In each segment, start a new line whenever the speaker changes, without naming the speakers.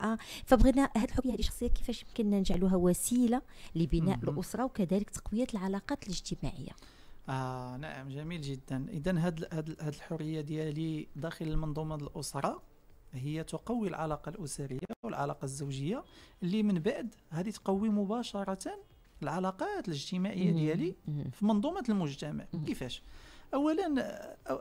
اه فبغينا هاد الحكي هذه الشخصيه كيفاش يمكن نجعلوها وسيله لبناء مم. الاسره وكذلك تقويه العلاقات الاجتماعيه آه نعم جميل جدا اذا هاد هاد هاد الحريه ديالي داخل المنظومه الاسره هي تقوي العلاقه الاسريه والعلاقه الزوجيه اللي من بعد هذه تقوي مباشره العلاقات الاجتماعيه ديالي في منظومه المجتمع كيفاش اولا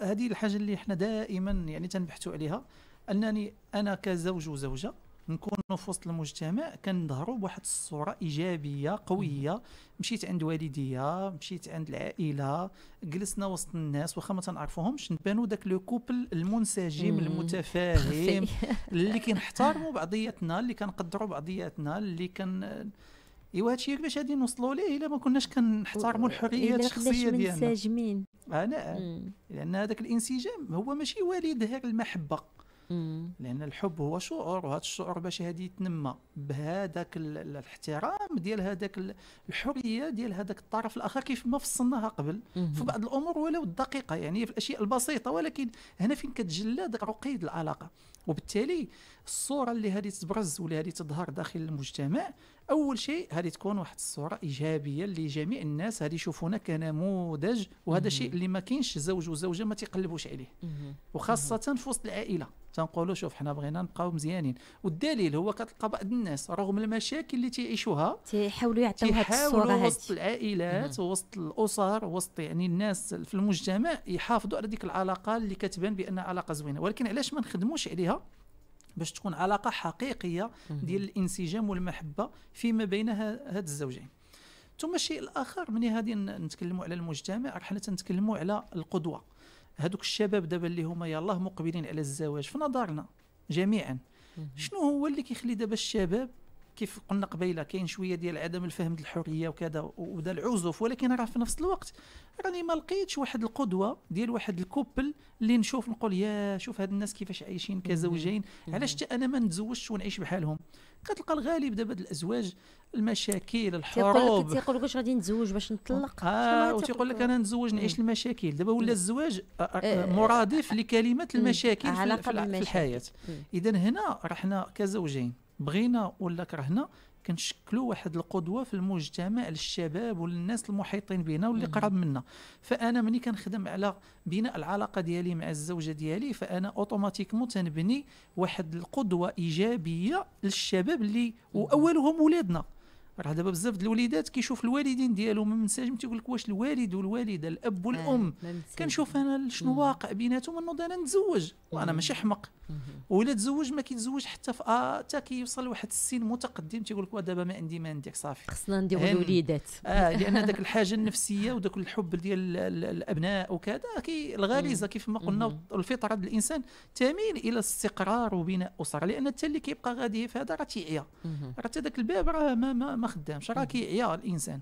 هذه آه، الحاجه اللي احنا دائما يعني تنبحثوا عليها انني انا كزوج وزوجه نكونوا في وسط المجتمع كنظهروا بواحد الصوره ايجابيه قويه مشيت عند والديا مشيت عند العائله جلسنا وسط الناس واخا ما تنعرفوهمش نبانو داك لو كوبل المنسجم المتفاهم اللي كنحترموا بعضياتنا اللي كنقدروا بعضياتنا اللي كان ايوا هادشي باش غادي نوصلوا ليه الا ما كناش كنحترموا الحريات الشخصيه ديالنا منسجمين انا آه، نعم. لان هذاك الانسجام هو ماشي والد غير المحبه لان الحب هو شعور وهذا الشعور باش هذه يتنمى بهذاك الاحترام ديال هذاك الحريه ديال هذاك الطرف الاخر كيف ما فصلناها قبل مم. في بعض الامور ولو الدقيقه يعني في الاشياء البسيطه ولكن هنا فين كتجلى ذاك رقي العلاقه وبالتالي الصوره اللي هذه تبرز واللي هذه تظهر داخل المجتمع اول شيء هذه تكون واحد الصوره ايجابيه اللي جميع الناس هذه يشوفونا كنموذج وهذا الشيء اللي ما كاينش زوج وزوجه ما تيقلبوش عليه وخاصه في وسط العائله تنقولوا شوف حنا بغينا نبقاو مزيانين والدليل هو كتلقى بعض الناس رغم المشاكل اللي تيعيشوها تيحاولوا يعطيو هذه الصوره هذه وسط العائلات وسط الاسر وسط يعني الناس في المجتمع يحافظوا على ديك العلاقه اللي كتبان بانها علاقه زوينه ولكن علاش ما نخدموش عليها باش تكون علاقه حقيقيه ديال الانسجام والمحبه فيما بين هاد الزوجين ثم الشيء الاخر مني غادي نتكلموا على المجتمع راه حنا تنتكلموا على القدوه هذوك الشباب دابا اللي هما يالله مقبلين على الزواج في نظرنا جميعا شنو هو اللي كيخلي دابا الشباب كيف قلنا قبيله كاين شويه ديال عدم الفهم الحريه وكذا ودا العزوف ولكن راه في نفس الوقت راني ما لقيتش واحد القدوه ديال واحد الكوبل اللي نشوف نقول يا شوف هاد الناس كيفاش عايشين كزوجين علاش حتى انا ما نتزوجش ونعيش بحالهم كتلقى الغالب دابا الازواج المشاكل الحروب تيقول لك واش غادي نتزوج باش نطلق اه وتيقول لك انا نتزوج نعيش المشاكل دابا ولا الزواج آه، آه، إيه، إيه. مرادف لكلمه المشاكل في الحياه اذا هنا رحنا كزوجين بغينا ولا كرهنا كنشكلوا واحد القدوه في المجتمع للشباب وللناس المحيطين بنا واللي قراب منا فانا ملي كنخدم على بناء العلاقه ديالي مع الزوجه ديالي فانا اوتوماتيكمون تنبني واحد القدوه ايجابيه للشباب اللي واولهم ولادنا راه دابا بزاف د الوليدات كيشوف الوالدين ديالهم منساجم تيقول لك واش الوالد والوالده الاب والام آه، كنشوف انا شنو واقع بيناتهم انه انا نتزوج وانا ماشي حمق ولا تزوج ما كيتزوج حتى في آه، حتى آه كيوصل لواحد السن متقدم تيقول لك دابا ما عندي ما عندك صافي خصنا نديرو الوليدات اه لان داك الحاجه النفسيه وداك الحب ديال الابناء وكذا كي الغريزه كيف ما قلنا الفطره ديال الانسان تميل الى الاستقرار وبناء اسره لان حتى اللي كيبقى غادي في هذا راه تيعيا راه حتى ذاك الباب راه ما, ما خدامش راه كيعيا الانسان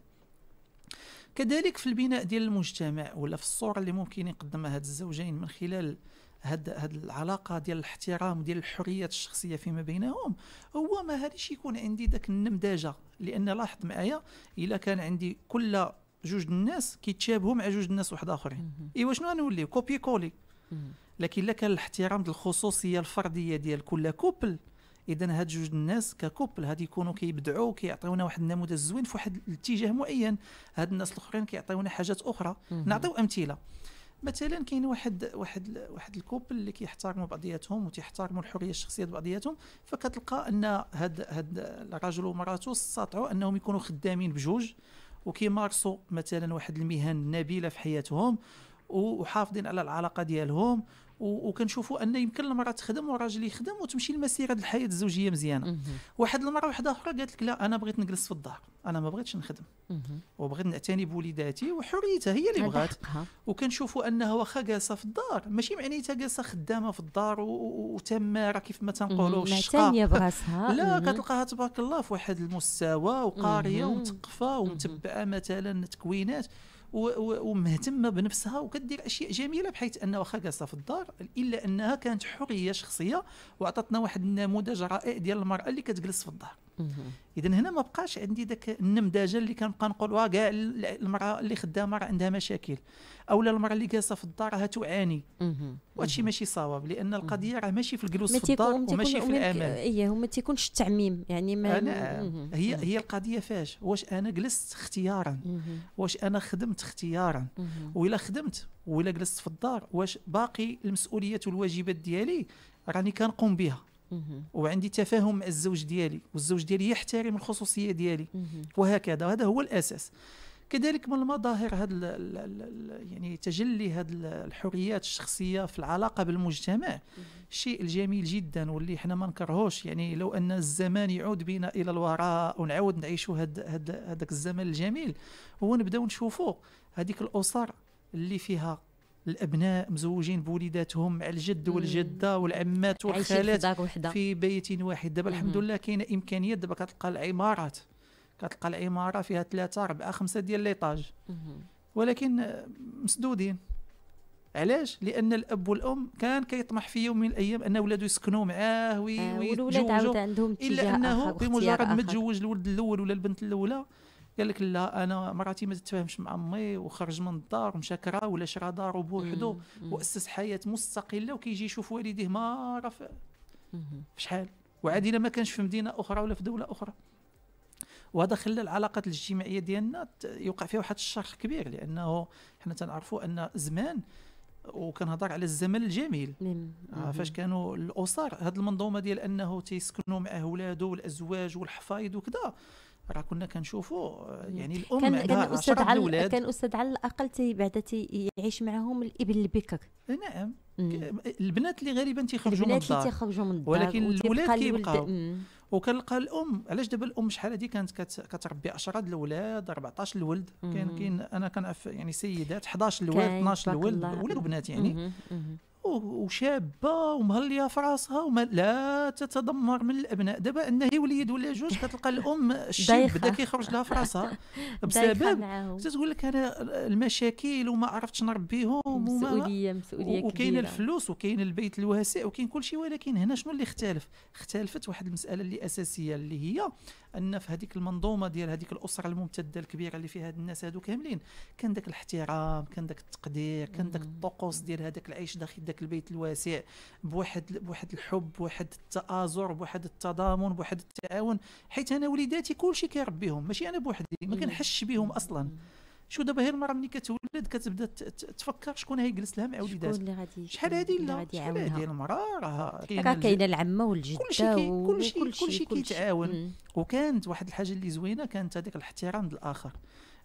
كذلك في البناء ديال المجتمع ولا في الصوره اللي ممكن يقدمها هاد الزوجين من خلال هاد هاد العلاقه ديال الاحترام ديال الحريات الشخصيه فيما بينهم هو ما غاديش يكون عندي داك النمذجه لان لاحظ معايا الا كان عندي كل جوج الناس كيتشابهوا مع جوج الناس واحد اخرين ايوا شنو غنولي كوبي كولي لكن الا كان الاحترام الخصوصيه الفرديه ديال كل كوبل اذا هاد جوج الناس ككوبل هاد يكونوا كيبدعوا كيعطيونا واحد النموذج زوين في واحد الاتجاه معين هاد الناس الاخرين كيعطيونا حاجات اخرى نعطيو امثله مثلا كاين واحد واحد واحد الكوبل اللي كيحترموا بعضياتهم وتيحترموا الحريه الشخصيه بعضياتهم فكتلقى ان هاد هاد الرجل ومراته استطاعوا انهم يكونوا خدامين بجوج وكيمارسوا مثلا واحد المهن نبيله في حياتهم وحافظين على العلاقه ديالهم وكنشوفوا ان يمكن المراه تخدم والراجل يخدم وتمشي المسيره ديال الحياه الزوجيه مزيانه واحد المراه وحده اخرى قالت لك لا انا بغيت نجلس في الدار انا ما بغيتش نخدم وبغيت نعتني بوليداتي وحريتها هي اللي بغات وكنشوفوا انها واخا جالسه في الدار ماشي معنيتها جالسه خدامه في الدار وتماره كيف ما تنقولوا الشقاء براسها لا كتلقاها تبارك الله في واحد المستوى وقاريه ومثقفه ومتبعه مثلا تكوينات ومهتمه بنفسها وكدير اشياء جميله بحيث ان واخا جالسه في الدار الا انها كانت حريه شخصيه وعطتنا واحد النموذج رائع ديال المراه اللي كتجلس في الدار اذا هنا ما بقاش عندي ذاك النمذجه اللي كنبقى نقول واه كاع المراه اللي خدامه راه عندها مشاكل اولا المراه اللي جالسه في الدار راها تعاني وهادشي ماشي صواب لان القضيه راه ماشي في الجلوس في الدار وماشي في الامان اي هما تيكونش التعميم يعني ما أنا مم. هي هي القضيه فاش واش انا جلست اختيارا واش انا خدمت اختيارا والا خدمت وإلا جلست في الدار واش باقي المسؤوليات والواجبات ديالي راني كنقوم بها وعندي تفاهم مع الزوج ديالي والزوج ديالي يحترم الخصوصيه ديالي وهكذا هذا هو الاساس كذلك من المظاهر هذا يعني تجلي هذه الحريات الشخصيه في العلاقه بالمجتمع شيء الجميل جدا واللي حنا ما نكرهوش يعني لو ان الزمان يعود بنا الى الوراء ونعاود نعيشوا هذاك الزمن الجميل هو نبداو نشوفوا هذيك الاسر اللي فيها الابناء مزوجين بوليداتهم مع الجد والجده والعمات والخالات في, بيت واحد دابا الحمد لله كاينه امكانيه دابا كتلقى العمارات كتلقى العماره فيها ثلاثه اربعه خمسه ديال ليطاج ولكن مسدودين علاش لان الاب والام كان كيطمح في يوم من الايام ان ولادو يسكنوا معاه آه، ويتزوجوا الا انه بمجرد ما تزوج الولد الاول ولا البنت الاولى قال لك لا انا مراتي ما تتفاهمش مع امي وخرج من الدار ومشى كرا ولا شرا دار بوحدو واسس حياه مستقله وكيجي يشوف والديه ما راه في شحال وعاد الا ما كانش في مدينه اخرى ولا في دوله اخرى وهذا خلى العلاقات الاجتماعيه ديالنا يوقع فيها واحد الشرخ كبير لانه حنا تنعرفوا ان زمان وكنهضر على الزمن الجميل آه، فاش كانوا الاسر هذه المنظومه ديال انه تيسكنوا مع ولاده والازواج والحفايد وكذا راه كنا كنشوفوا يعني الام كان كان استاذ على كان استاذ على الاقل بعدا يعيش معاهم الابن البكر نعم البنات اللي غالبا تيخرجوا من الدار البنات تيخرجوا من الدار ولكن الاولاد كيبقاو وكنلقى الام علاش دابا الام شحال هذه كانت كتربي 10 الاولاد 14 الولد كاين كاين انا كنعرف يعني سيدات 11 الولد 12 الولد ولاد وبنات يعني مم. مم. وشابه ومهليه في راسها وما لا تتدمر من الابناء دابا انه وليد ولا جوج كتلقى الام الشاب بدا كيخرج لها في راسها بسبب تقول لك انا المشاكل وما عرفتش نربيهم وما مسؤوليه مسؤوليه وكاين الفلوس وكاين البيت الواسع وكاين كل شيء ولكن هنا شنو اللي اختلف اختلفت واحد المساله اللي اساسيه اللي هي ان في هذيك المنظومه ديال هذيك الاسره الممتده الكبيره اللي فيها هاد الناس هادو كاملين كان داك الاحترام كان داك التقدير كان داك الطقوس ديال هذاك العيش داخل داك البيت الواسع بواحد بواحد الحب بواحد التآزر بواحد التضامن بواحد التعاون حيت انا وليداتي كلشي كيربيهم ماشي انا بوحدي ما كنحسش بهم اصلا شو دابا هي المراه ملي كتولد كتبدا تفكر شكون هيجلس لها مع وليداتها شكون اللي غادي شحال هادي لا شحال هادي المراه راه راه كاينه العمه والجده كلشي كلشي كلشي كيتعاون وكانت واحد الحاجه اللي زوينه كانت هذيك الاحترام للاخر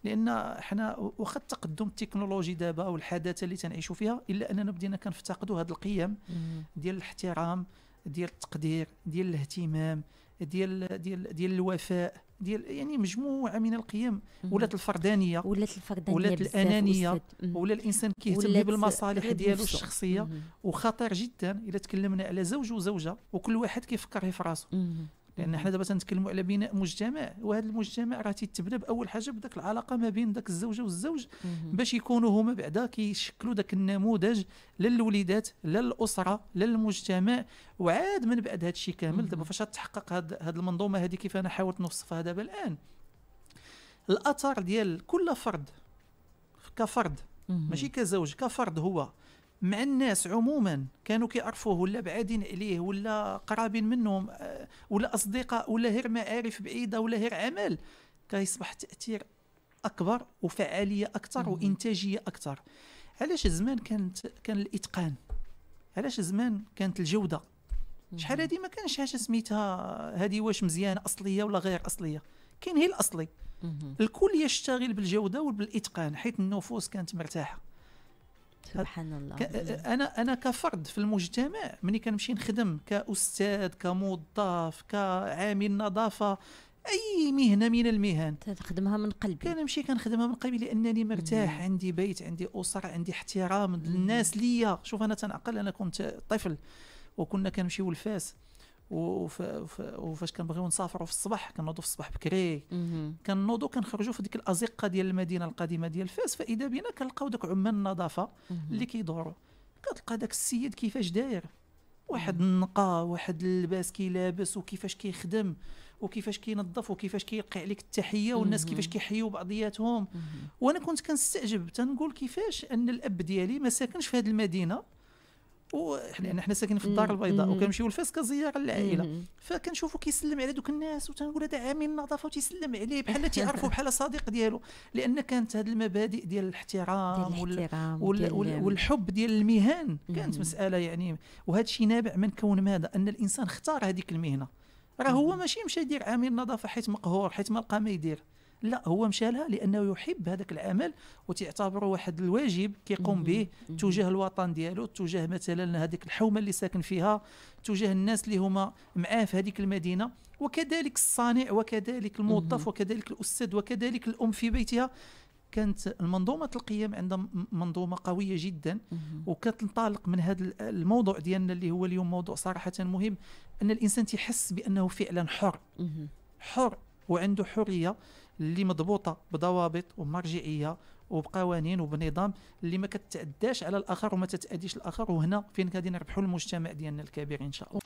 لان حنا واخا التقدم التكنولوجي دابا والحداثه اللي تنعيشوا فيها الا اننا بدينا كنفتقدوا هذه القيم ديال الاحترام ديال التقدير ديال الاهتمام ديال ديال ديال الوفاء ديال يعني مجموعه من القيم ولات الفردانيه ولات الفردانيه ولات الانانيه ولا الانسان كيهتم بالمصالح ديالو الشخصيه وخطر جدا الا تكلمنا على زوج وزوجه وكل واحد كيفكر في راسو لان حنا دابا تنتكلموا على بناء مجتمع وهذا المجتمع راه تيتبنى باول حاجه بداك العلاقه ما بين داك الزوجه والزوج باش يكونوا هما بعدا كيشكلوا داك النموذج للوليدات للاسره للمجتمع وعاد من بعد هذا الشيء كامل دابا فاش تحقق هذه المنظومه هذه كيف انا حاولت نوصفها دابا الان الاثر ديال كل فرد كفرد ماشي كزوج كفرد هو مع الناس عموما كانوا كيعرفوه ولا بعادين عليه ولا قرابين منهم آه، ولا اصدقاء ولا غير معارف بعيده ولا غير عمل كيصبح تاثير اكبر وفعاليه اكثر وانتاجيه اكثر علاش زمان كانت كان الاتقان علاش زمان كانت الجوده شحال هذه ما كانش حاجه سميتها هذه واش مزيانه اصليه ولا غير اصليه كاين هي الاصلي الكل يشتغل بالجوده وبالاتقان حيث النفوس كانت مرتاحه سبحان الله انا انا كفرد في المجتمع ملي كنمشي نخدم كاستاذ كموظف كعامل نظافه اي مهنه من المهن تخدمها من قلبي كنمشي كنخدمها من قلبي لانني مرتاح مم. عندي بيت عندي اسر عندي احترام الناس ليا شوف انا تنعقل انا كنت طفل وكنا كنمشيو لفاس وفاش كنبغيو نسافروا في الصباح كنوضوا في الصباح بكري كنوضوا كنخرجوا في ديك الازقه ديال المدينه القديمه ديال فاس فاذا بنا كنلقاو داك عمال النظافه اللي كيدوروا كتلقى داك السيد كيفاش داير واحد النقا واحد اللباس كيلابس وكيفاش كيخدم وكيفاش كينظف وكيفاش كيلقي عليك التحيه والناس كيفاش كيحيوا بعضياتهم وانا كنت كنستعجب تنقول كيفاش ان الاب ديالي ما ساكنش في هذه المدينه وحنا يعني حنا ساكنين في الدار البيضاء وكنمشيو لفاسكا زياره للعائله فكنشوفو كيسلم على دوك الناس وتنقول هذا عامل النظافه وتيسلم عليه بحال تيعرفو بحال صديق ديالو لان كانت هذه المبادئ ديال الاحترام, ديال الاحترام وال... وال... والحب ديال المهن كانت مساله يعني وهذا الشيء نابع من كون ماذا ان الانسان اختار هذيك المهنه راه هو ماشي مشى يدير عامل النظافه حيت مقهور حيت ما لقى ما يدير لا هو مشى لها لانه يحب هذاك العمل وتعتبره واحد الواجب كيقوم به تجاه الوطن ديالو تجاه مثلا هذيك الحومه اللي ساكن فيها تجاه الناس اللي هما معاه في هذيك المدينه وكذلك الصانع وكذلك الموظف وكذلك الاستاذ وكذلك الام في بيتها كانت المنظومه القيم عندها منظومه قويه جدا وكتنطلق من هذا الموضوع ديالنا اللي هو اليوم موضوع صراحه مهم ان الانسان تيحس بانه فعلا حر حر وعنده حريه اللي مضبوطه بضوابط ومرجعيه وبقوانين وبنظام اللي ما كتعداش على الاخر وما تتاديش الاخر وهنا فين غادي نربحوا المجتمع ديالنا الكبير ان شاء الله